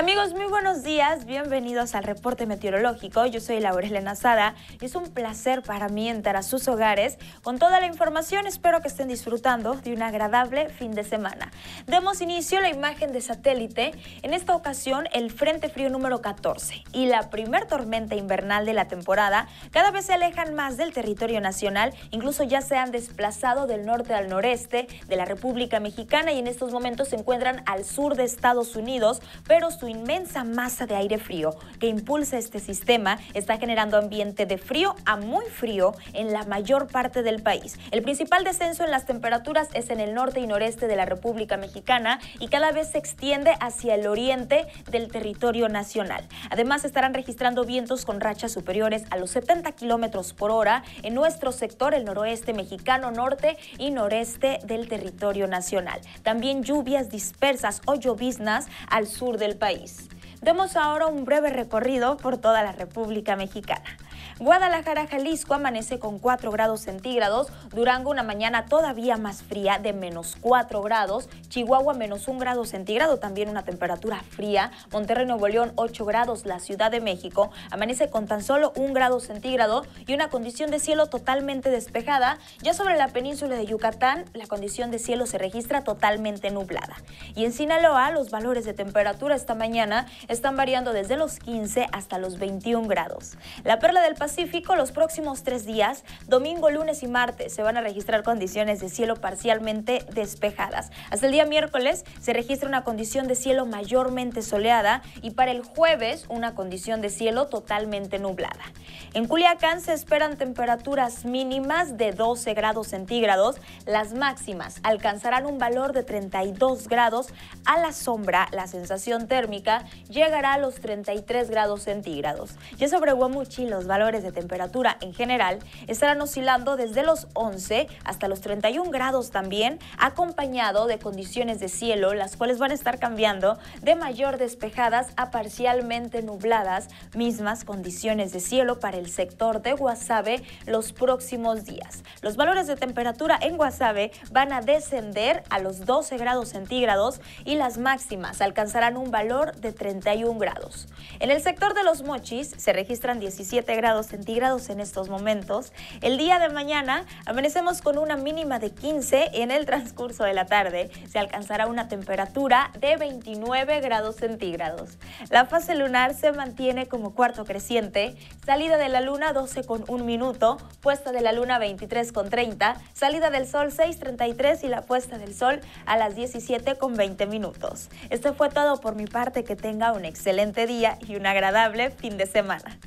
Amigos, muy buenos días, bienvenidos al reporte meteorológico. Yo soy Laurel Nazada y es un placer para mí entrar a sus hogares con toda la información. Espero que estén disfrutando de un agradable fin de semana. Demos inicio a la imagen de satélite, en esta ocasión el Frente Frío número 14 y la primer tormenta invernal de la temporada cada vez se alejan más del territorio nacional, incluso ya se han desplazado del norte al noreste de la República Mexicana y en estos momentos se encuentran al sur de Estados Unidos, pero su inmensa masa de aire frío que impulsa este sistema está generando ambiente de frío a muy frío en la mayor parte del país. El principal descenso en las temperaturas es en el norte y noreste de la República Mexicana y cada vez se extiende hacia el oriente del territorio nacional. Además, estarán registrando vientos con rachas superiores a los 70 kilómetros por hora en nuestro sector, el noroeste mexicano, norte y noreste del territorio nacional. También lluvias dispersas o lloviznas al sur del país. Demos ahora un breve recorrido por toda la República Mexicana. Guadalajara, Jalisco amanece con 4 grados centígrados, Durango una mañana todavía más fría de menos 4 grados, Chihuahua menos 1 grado centígrado, también una temperatura fría, Monterrey, Nuevo León 8 grados, la Ciudad de México amanece con tan solo 1 grado centígrado y una condición de cielo totalmente despejada, ya sobre la península de Yucatán la condición de cielo se registra totalmente nublada. Y en Sinaloa los valores de temperatura esta mañana están variando desde los 15 hasta los 21 grados. La perla del Pacífico, los próximos tres días, domingo, lunes y martes, se van a registrar condiciones de cielo parcialmente despejadas. Hasta el día miércoles se registra una condición de cielo mayormente soleada y para el jueves una condición de cielo totalmente nublada. En Culiacán se esperan temperaturas mínimas de 12 grados centígrados, las máximas alcanzarán un valor de 32 grados, a la sombra la sensación térmica llegará a los 33 grados centígrados. sobre los valores de temperatura en general estarán oscilando desde los 11 hasta los 31 grados también, acompañado de condiciones de cielo, las cuales van a estar cambiando de mayor despejadas a parcialmente nubladas, mismas condiciones de cielo para el sector de Guasave los próximos días. Los valores de temperatura en Guasave van a descender a los 12 grados centígrados y las máximas alcanzarán un valor de 31 grados. En el sector de los mochis se registran 17 grados centígrados en estos momentos. El día de mañana amanecemos con una mínima de 15 y en el transcurso de la tarde se alcanzará una temperatura de 29 grados centígrados. La fase lunar se mantiene como cuarto creciente, salida de la luna 12 con 1 minuto, puesta de la luna 23 con 30, salida del sol 6.33 y la puesta del sol a las 17 con 20 minutos. Esto fue todo por mi parte, que tenga un excelente día y un agradable fin de semana.